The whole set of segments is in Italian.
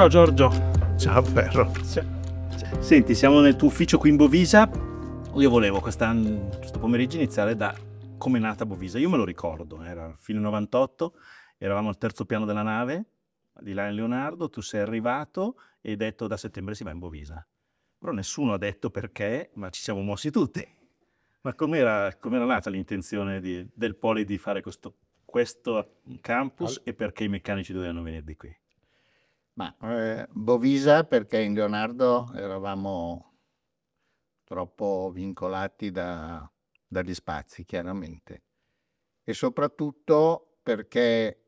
Ciao Giorgio. Ciao Ferro. Senti, siamo nel tuo ufficio qui in Bovisa. Io volevo questo pomeriggio iniziare da come è nata Bovisa. Io me lo ricordo, era fine 98, eravamo al terzo piano della nave, di là in Leonardo, tu sei arrivato e hai detto da settembre si va in Bovisa. Però nessuno ha detto perché, ma ci siamo mossi tutti. Ma com'era, com'era nata l'intenzione di, del Poli di fare questo, questo campus All... e perché i meccanici dovevano venire di qui? Ma eh, Bovisa perché in Leonardo eravamo troppo vincolati da, dagli spazi, chiaramente. E soprattutto perché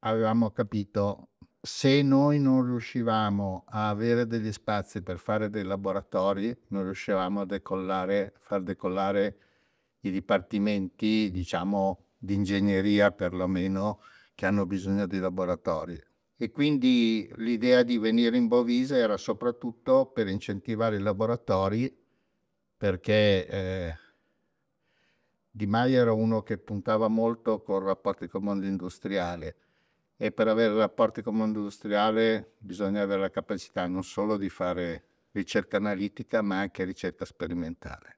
avevamo capito se noi non riuscivamo a avere degli spazi per fare dei laboratori, non riuscivamo a decollare, far decollare i dipartimenti, diciamo, di ingegneria perlomeno, che hanno bisogno di laboratori e quindi l'idea di venire in Bovisa era soprattutto per incentivare i laboratori perché eh, Di Maio era uno che puntava molto con rapporti con il mondo industriale e per avere rapporti con il mondo industriale bisogna avere la capacità non solo di fare ricerca analitica ma anche ricerca sperimentale.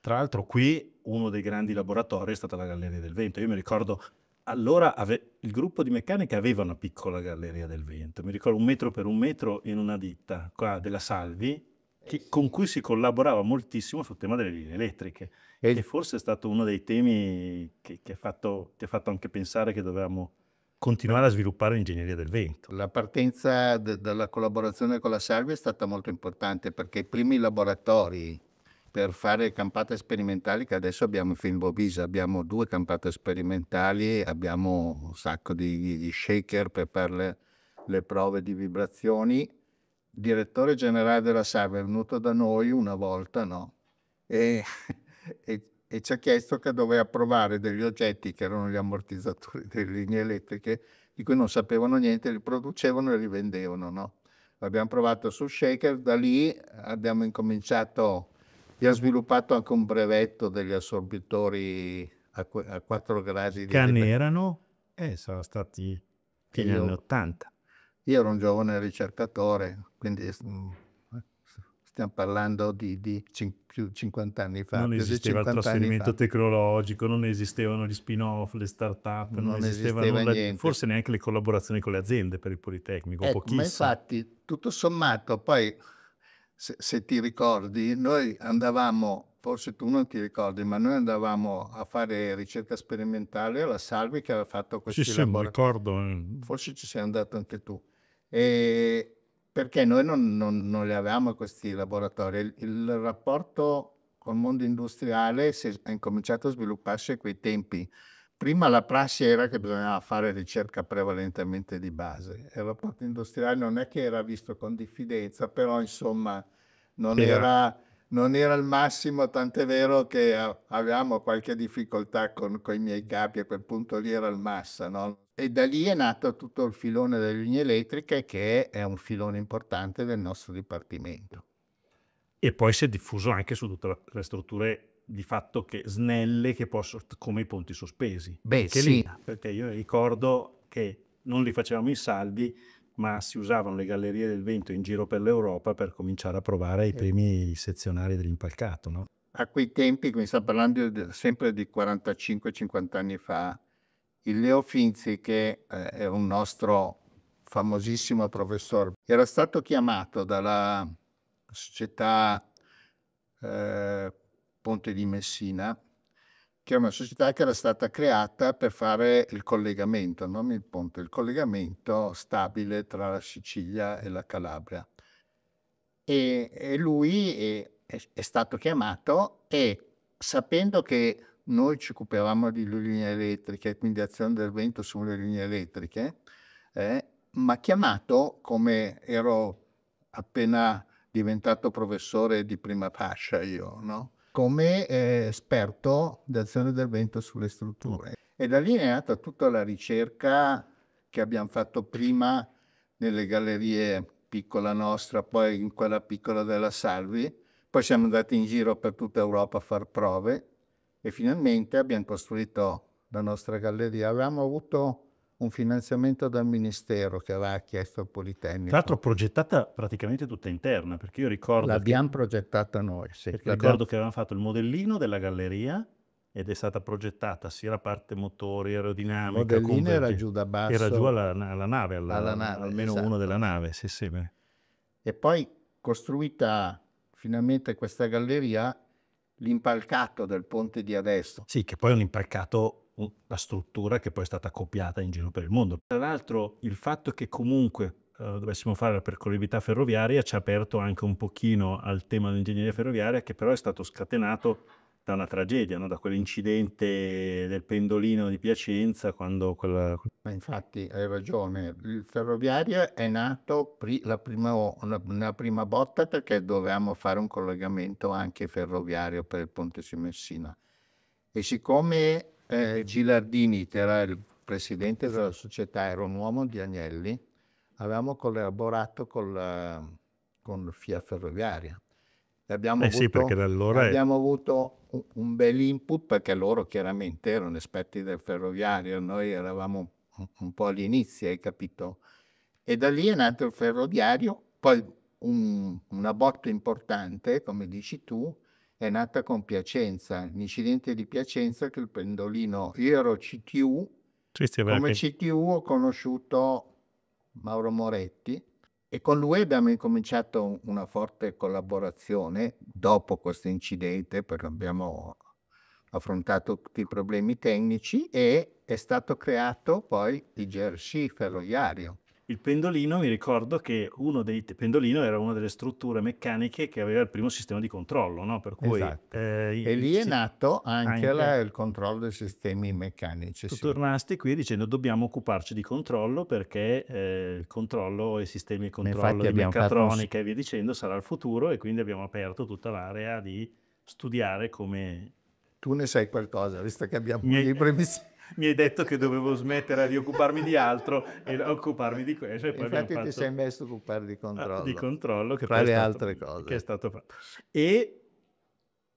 Tra l'altro qui uno dei grandi laboratori è stata la Galleria del Vento. Io mi ricordo allora ave- il gruppo di meccanica aveva una piccola galleria del vento, mi ricordo un metro per un metro in una ditta qua della Salvi, eh che, con cui si collaborava moltissimo sul tema delle linee elettriche, e che forse è stato uno dei temi che, che, ha fatto, che, ha fatto, anche pensare che dovevamo continuare a sviluppare l'ingegneria del vento. La partenza d- dalla collaborazione con la Salvi è stata molto importante perché i primi laboratori per fare campate sperimentali che adesso abbiamo in Film Bovisa, abbiamo due campate sperimentali, abbiamo un sacco di, di shaker per fare le, le prove di vibrazioni. Il direttore generale della SAV è venuto da noi una volta, no? E, e, e ci ha chiesto che doveva provare degli oggetti che erano gli ammortizzatori delle linee elettriche, di cui non sapevano niente, li producevano e li vendevano, no? L'abbiamo provato su Shaker, da lì abbiamo incominciato Abbiamo sviluppato anche un brevetto degli assorbitori a, a 4 gradi. Che anni erano? Eh, sono stati fino io, anni 80. Io ero un giovane ricercatore, quindi mm, stiamo parlando di, di più 50 anni fa. Non esisteva il trasferimento tecnologico, non esistevano gli spin-off, le start-up, non, non esistevano la, forse neanche le collaborazioni con le aziende per il Politecnico, ecco, pochissimo. Ma infatti, tutto sommato, poi se, se ti ricordi, noi andavamo, forse tu non ti ricordi, ma noi andavamo a fare ricerca sperimentale alla Salvi che aveva fatto questi sì, laboratori. Sì, mi ricordo. Eh. Forse ci sei andato anche tu. E perché noi non, non, non li avevamo questi laboratori. Il, il rapporto col mondo industriale si è incominciato a svilupparsi a quei tempi Prima la prassi era che bisognava fare ricerca prevalentemente di base e il rapporto industriale non è che era visto con diffidenza, però insomma non eh. era, non era il massimo, tant'è vero che avevamo qualche difficoltà con, con i miei capi, a quel punto lì era il massa, no? E da lì è nato tutto il filone delle linee elettriche che è un filone importante del nostro dipartimento. E poi si è diffuso anche su tutte le strutture di fatto che snelle che possono, come i ponti sospesi. Beh, perché sì. Lì, perché io ricordo che non li facevamo i saldi, ma si usavano le gallerie del vento in giro per l'Europa per cominciare a provare i primi sezionari dell'impalcato. No? A quei tempi, quindi sta parlando sempre di 45-50 anni fa, il Leo Finzi, che eh, è un nostro famosissimo professore, era stato chiamato dalla società eh, Ponte di Messina, che è una società che era stata creata per fare il collegamento, non il ponte, il collegamento stabile tra la Sicilia e la Calabria. E, e lui è, è, è, stato chiamato e sapendo che noi ci occupavamo di linee elettriche, quindi azione del vento sulle linee elettriche, eh, mi ha chiamato come ero appena diventato professore di prima fascia io, no? come eh, esperto d'azione del vento sulle strutture. E da lì è nata tutta la ricerca che abbiamo fatto prima nelle gallerie piccola nostra, poi in quella piccola della Salvi, poi siamo andati in giro per tutta Europa a far prove e finalmente abbiamo costruito la nostra galleria. Avevamo avuto un finanziamento dal Ministero che aveva chiesto al Politecnico. Tra l'altro progettata praticamente tutta interna, perché io ricordo... L'abbiamo che... progettata noi, sì. ricordo che avevamo fatto il modellino della galleria ed è stata progettata sia la parte motori, aerodinamica... Il modellino era giù da basso... Era giù alla, alla nave, alla, alla nave, almeno esatto. uno della nave, sì sì. Beh. E poi costruita finalmente questa galleria, l'impalcato del ponte di adesso. Sì, che poi è un impalcato la struttura che poi è stata copiata in giro per il mondo. Tra l'altro il fatto che comunque eh, dovessimo fare la percorribilità ferroviaria ci ha aperto anche un pochino al tema dell'ingegneria ferroviaria che però è stato scatenato da una tragedia, no? da quell'incidente del pendolino di Piacenza quando quella... Ma infatti hai ragione, il ferroviario è nato pri- la, prima, la prima botta perché dovevamo fare un collegamento anche ferroviario per il ponte su Messina e siccome eh, Gilardini, che era il presidente della società, era un uomo di Agnelli, avevamo collaborato col, eh, con Fia Ferroviaria. Abbiamo, eh avuto, allora abbiamo è... avuto un, bel input perché loro chiaramente erano esperti del ferroviario, noi eravamo un, un po' all'inizio, hai capito? E da lì è nato il ferroviario, poi un, una botta importante, come dici tu, è nata con Piacenza, l'incidente di Piacenza che il pendolino, io ero CTU, sì, sì, come CTU ho conosciuto Mauro Moretti e con lui abbiamo incominciato una forte collaborazione dopo questo incidente perché abbiamo affrontato tutti i problemi tecnici e è stato creato poi il GRC ferroviario il pendolino, mi ricordo che uno dei pendolino era una delle strutture meccaniche che aveva il primo sistema di controllo, no? per cui esatto. eh, e lì è nato anche, anche la, il controllo dei sistemi meccanici. Tu sì. tornasti qui dicendo dobbiamo occuparci di controllo perché eh, il controllo e i sistemi di controllo di meccatronica un... e via dicendo sarà il futuro e quindi abbiamo aperto tutta l'area di studiare come tu ne sai qualcosa, visto che abbiamo i miei... libri. mi hai detto che dovevo smettere di occuparmi di altro e occuparmi di questo. E poi Infatti fatto... ti sei messo a occupare ah, di controllo. Di controllo. Che Tra le stato, altre cose. Che è stato fatto. E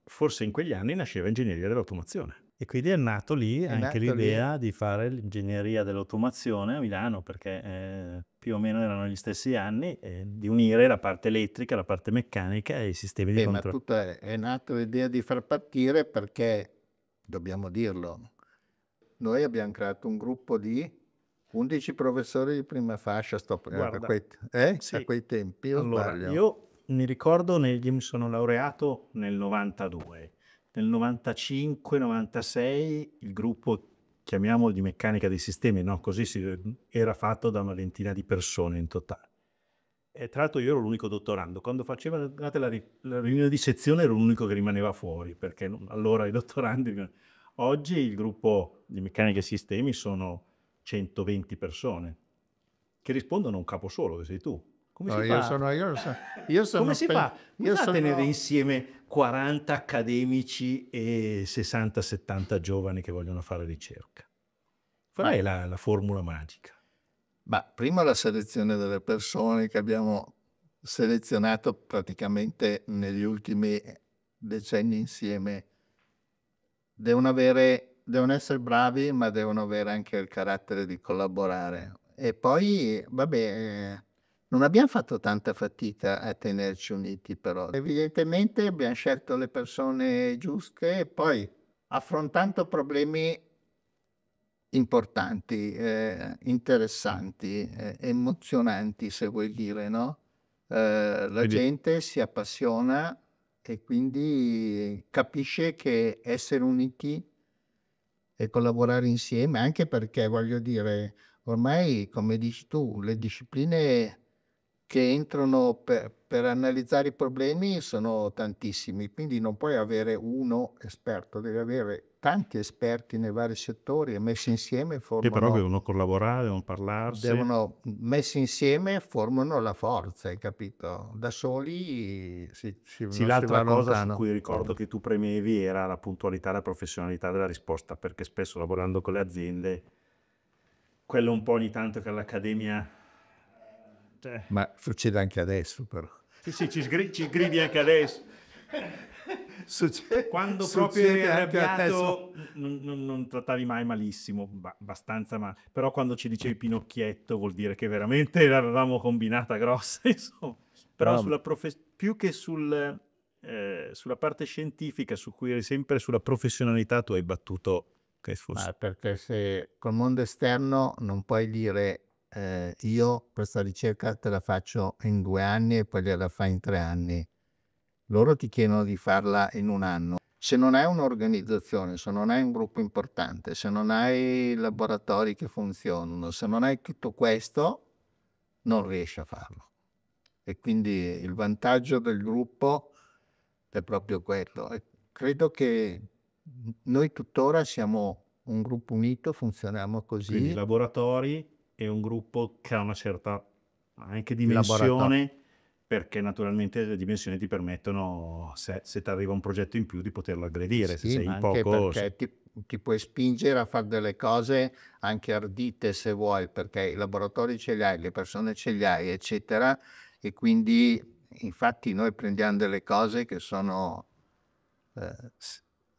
forse in quegli anni nasceva ingegneria dell'automazione. E quindi è nato lì è anche nato l'idea lì. di fare l'ingegneria dell'automazione a Milano, perché eh, più o meno erano gli stessi anni, eh, di unire la parte elettrica, la parte meccanica e i sistemi di controllo. Ma tutta è, è nata l'idea di far partire perché, dobbiamo dirlo, noi abbiamo creato un gruppo di 11 professori di prima fascia, sto Guarda, a, quei, eh? sì. a quei tempi. Io, allora, sbaglio. io mi ricordo, negli, mi sono laureato nel 92, nel 95-96 il gruppo chiamiamolo di meccanica dei sistemi, no? così si, era fatto da una ventina di persone in totale. E tra l'altro io ero l'unico dottorando, quando facevano la, la, riunione di sezione ero l'unico che rimaneva fuori, perché non, allora i dottorandi Oggi il gruppo di meccanica e sistemi sono 120 persone che rispondono a un capo solo, che sei tu. Come no, si io fa? Sono, io so, io sono Come si fa? io sono... a tenere insieme 40 accademici e 60-70 giovani che vogliono fare ricerca? Qual è la, la formula magica? Ma prima la selezione delle persone che abbiamo selezionato praticamente negli ultimi decenni insieme Devono avere devono essere bravi, ma devono avere anche il carattere di collaborare. E poi, vabbè, eh, non abbiamo fatto tanta fatica a tenerci uniti però. Evidentemente abbiamo scelto le persone giuste e poi affrontando problemi importanti, ehm, interessanti, ehm, emozionanti se vuoi dire, no, ehm, la Quindi gente si appassiona e quindi capisce che essere uniti e collaborare insieme, anche perché voglio dire, ormai come dici tu, le discipline che entrano per per analizzare i problemi sono tantissimi, quindi non puoi avere uno esperto, devi avere tanti esperti nei vari settori e messi insieme formano... Che però devono collaborare, devono parlarsi... Devono, messi insieme formano la forza, hai capito? Da soli si, si Sì, l'altra cosa lontano. su cui ricordo che tu premevi era la puntualità la professionalità della risposta, perché spesso lavorando con le aziende, quello un po' ogni tanto che all'Accademia Te. Ma succede anche adesso però. Sì, sì, ci, sgri- ci sgridi anche adesso. Succede, Quando proprio eri arrabbiato non, non, non, trattavi mai malissimo, ba- abbastanza male. Però quando ci dicevi Pinocchietto vuol dire che veramente l'avevamo combinata grossa, insomma. Però no, profe- più che sul, eh, sulla parte scientifica, su cui eri sempre sulla professionalità, tu hai battuto che fosse... Ah, perché se col mondo esterno non puoi dire eh, io questa ricerca te la faccio in due anni e poi la fai in tre anni. Loro ti chiedono di farla in un anno. Se non hai un'organizzazione, se non hai un gruppo importante, se non hai laboratori che funzionano, se non hai tutto questo, non riesci a farlo. E quindi il vantaggio del gruppo è proprio quello. E credo che noi tuttora siamo un gruppo unito, funzioniamo così. Quindi laboratori, è un gruppo che ha una certa anche dimensione perché naturalmente le dimensioni ti permettono se, se ti arriva un progetto in più di poterlo aggredire sì, se sei in poco perché ti, ti, puoi spingere a fare delle cose anche ardite se vuoi perché i laboratori ce li hai le persone ce li hai eccetera e quindi infatti noi prendiamo delle cose che sono eh,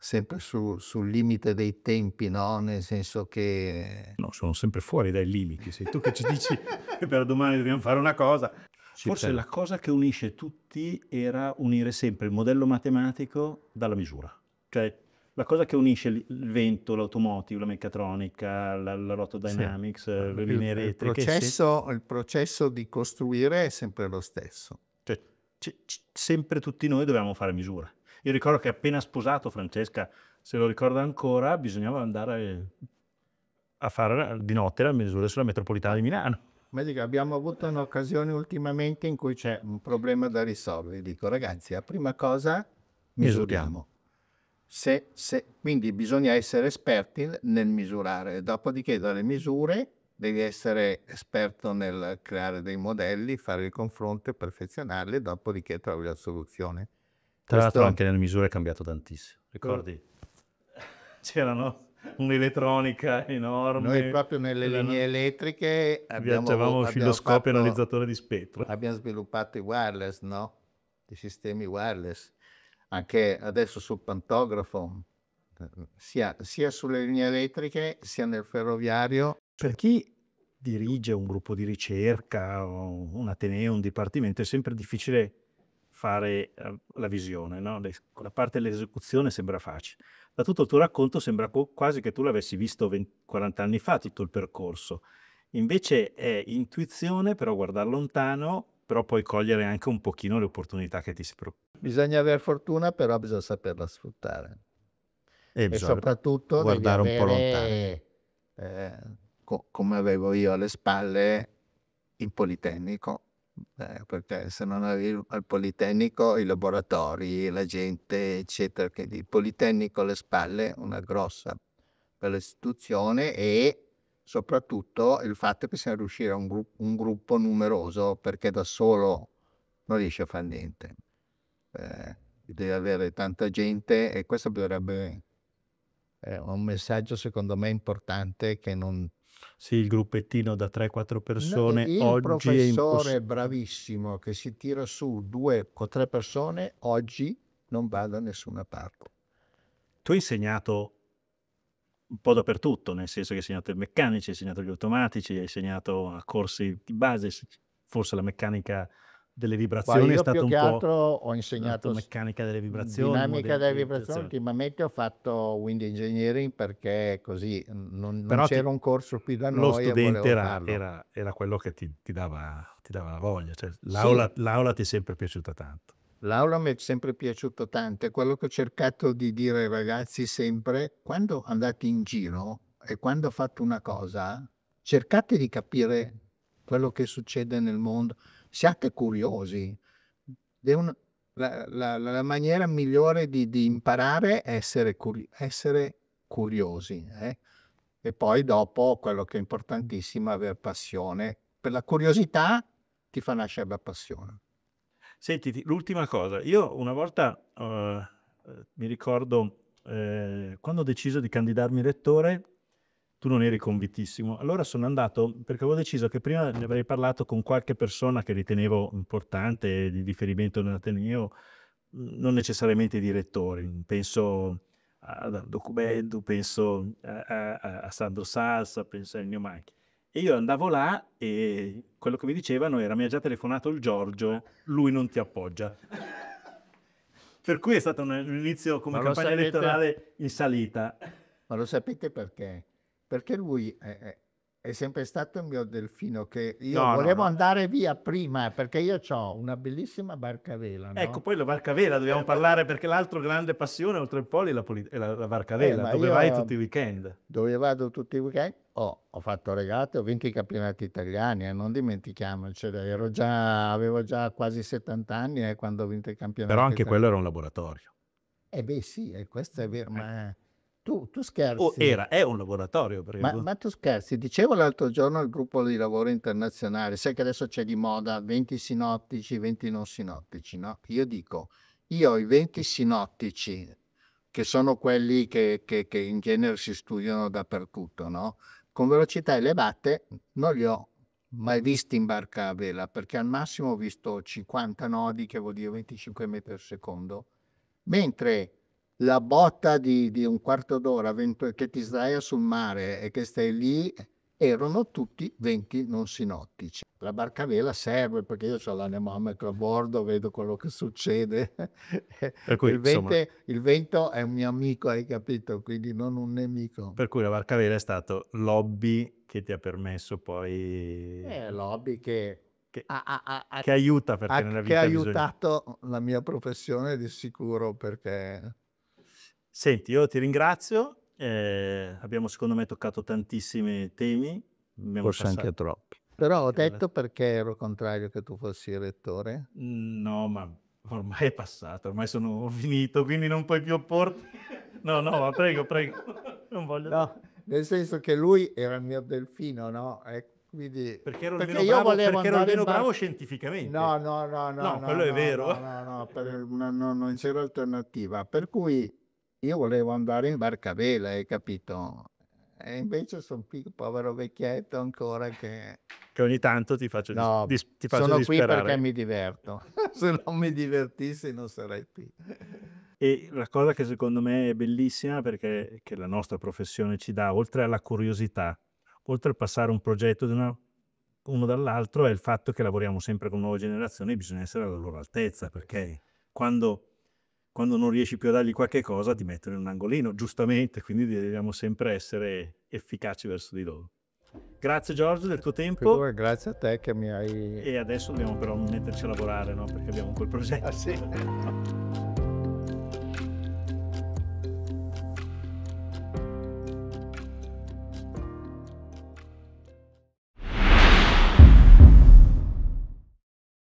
sempre su, sul limite dei tempi, no? Nel senso che... No, sono sempre fuori dai limiti, sei tu che ci dici che per domani dobbiamo fare una cosa. Ci Forse fermo. la cosa che unisce tutti era unire sempre il modello matematico dalla misura. Cioè, la cosa che unisce il vento, l'automotive, la meccatronica, la, la rotodynamics, sì. Eh, le linee elettriche... Il processo, il processo di costruire è sempre lo stesso. Cioè, c- c- sempre tutti noi dobbiamo fare misura. Io ricordo che appena sposato Francesca, se lo ricorda ancora, bisognava andare a fare di notte la misura sulla metropolitana di Milano. Ma dico, abbiamo avuto un'occasione ultimamente in cui c'è un problema da risolvere. Dico, ragazzi, la prima cosa misuriamo. Se, se, quindi bisogna essere esperti nel misurare, dopodiché dalle misure devi essere esperto nel creare dei modelli, fare il confronto e perfezionarli, dopodiché trovi la soluzione. Tra l'altro anche nelle misure è cambiato tantissimo. Ricordi? C'erano un'elettronica enorme. Noi proprio nelle linee elettriche abbiamo, avevamo filoscopio e analizzatore di spettro. Abbiamo sviluppato i wireless, no? I sistemi wireless. Anche adesso sul pantografo, sia, sia sulle linee elettriche sia nel ferroviario. Per chi dirige un gruppo di ricerca, un ateneo, un dipartimento, è sempre difficile fare ehm, la visione, no? la parte dell'esecuzione sembra facile. Da tutto il tuo racconto sembra quasi che tu l'avessi visto 20, 40 anni fa tutto il percorso. Invece è intuizione, però guardare lontano, però poi cogliere anche un pochino le opportunità che ti si propongono. Bisogna avere fortuna, però bisogna saperla sfruttare. E, e soprattutto guardare un po' lontano. Eh, co come avevo io alle spalle in Politecnico, eh, perché se non arrivi al Politecnico, i laboratori, la gente, eccetera, che il Politecnico alle spalle una grossa per l'istituzione e soprattutto il fatto che siamo riusciti a un, gru un gruppo numeroso perché da solo non riesce a fare niente. Eh, deve avere tanta gente e questo dovrebbe... È eh, un messaggio secondo me importante che non sì, il gruppettino da 3-4 persone no, il oggi professore un professore bravissimo che si tira su due o tre persone oggi non va da nessuna parte. Tu hai insegnato un po' dappertutto, nel senso che hai insegnato i meccanici, hai insegnato gli automatici, hai insegnato a corsi di base, forse la meccanica delle vibrazioni è stato un po' altro ho insegnato meccanica delle vibrazioni dinamica delle vibrazioni ultimamente ho fatto wind engineering perché così non, non c'era un corso più da noi lo studente era, era, era, quello che ti, ti, dava, ti dava la voglia cioè, l'aula, sì. l'aula ti è sempre piaciuta tanto L'aula mi è sempre piaciuta tanto, è quello che ho cercato di dire ai ragazzi sempre, quando andate in giro e quando fate una cosa, cercate di capire quello che succede nel mondo, siate curiosi. Devono, la, la, la, maniera migliore di, di imparare è essere, curi, essere curiosi. Eh? E poi dopo quello che è importantissimo è avere passione. Per la curiosità ti fa nascere la passione. Senti, l'ultima cosa. Io una volta uh, mi ricordo eh, quando ho deciso di candidarmi rettore tu non eri convintissimo. Allora sono andato, perché avevo deciso che prima ne avrei parlato con qualche persona che ritenevo importante, di riferimento nell'Ateneo, non necessariamente i direttori, penso a Documentu, penso a, a, a Sandro Salsa, penso a Ennio Mike. E io andavo là e quello che mi dicevano era mi ha già telefonato il Giorgio, lui non ti appoggia. per cui è stato un, inizio come Ma campagna elettorale in salita. Ma lo sapete perché? perché lui è, è sempre stato il mio delfino che io no, volevo no, no. andare via prima eh, perché io ho una bellissima barca a vela. Ecco, poi la barca a vela dobbiamo eh, parlare perché l'altro grande passione oltre il poli è la, poli- è la, la barca a vela, eh, dove vai tutti i weekend. Dove vado tutti i weekend? Oh, ho fatto regate, ho vinto i campionati italiani, eh, non dimentichiamoci, già, avevo già quasi 70 anni eh, quando ho vinto i campionati. Però anche italiani. quello era un laboratorio. Eh beh sì, eh, questo è vero, eh. ma tu, tu scherzi. O era, è un laboratorio. Ma, ma, tu scherzi. Dicevo l'altro giorno al gruppo di lavoro internazionale, sai che adesso c'è di moda 20 sinottici, 20 non sinottici, no? Io dico, io ho i 20 sinottici, che sono quelli che, che, che in genere si studiano dappertutto, no? Con velocità elevate non li ho mai visti in barca a vela, perché al massimo ho visto 50 nodi, che vuol dire 25 metri al secondo, mentre la botta di, di un quarto d'ora che ti sdraia sul mare e che stai lì erano tutti venti non sinottici. La barcavela serve perché io ho l'anemometro a bordo, vedo quello che succede. Cui, il, vento, insomma, il, vento, è un mio amico, hai capito? Quindi non un nemico. Per cui la barcavela è stato lobby che ti ha permesso poi... È l'hobby che... Che, a, a, a, che aiuta perché nella vita... Che ha aiutato bisogna... la mia professione di sicuro perché Senti, io ti ringrazio, eh, abbiamo secondo me toccato tantissimi temi. Abbiamo Forse passato. anche troppi. Però ho eh, detto perché ero contrario che tu fossi rettore? Mm, no, ma ormai è passato, ormai sono finito, quindi non puoi più opporti. No, no, ma prego, prego. Non voglio... No, nel senso che lui era il mio delfino, no? Ecco. Quindi, perché ero perché io bravo, ero meno bravo scientificamente. No, no, no, no. No, quello no, è vero. No, no, no, per, no, non c'era alternativa. Per cui io volevo andare in barca a vela, hai capito? E invece sono qui, povero vecchietto ancora che... Che ogni tanto ti faccio, no, dis- ti faccio sono disperare. qui perché mi diverto. Se non mi divertissi non sarei qui. E la cosa che secondo me è bellissima perché che la nostra professione ci dà, oltre alla curiosità, oltre a passare un progetto una, uno dall'altro, è il fatto che lavoriamo sempre con nuove generazioni e bisogna essere alla loro altezza, perché quando quando non riesci più a dargli qualche cosa ti mettono in un angolino, giustamente, quindi dobbiamo sempre essere efficaci verso di loro. Grazie Giorgio del tuo eh, tempo. Più, grazie a te che mi hai... E adesso dobbiamo però metterci a lavorare, no? Perché abbiamo quel progetto. Ah, sì. no.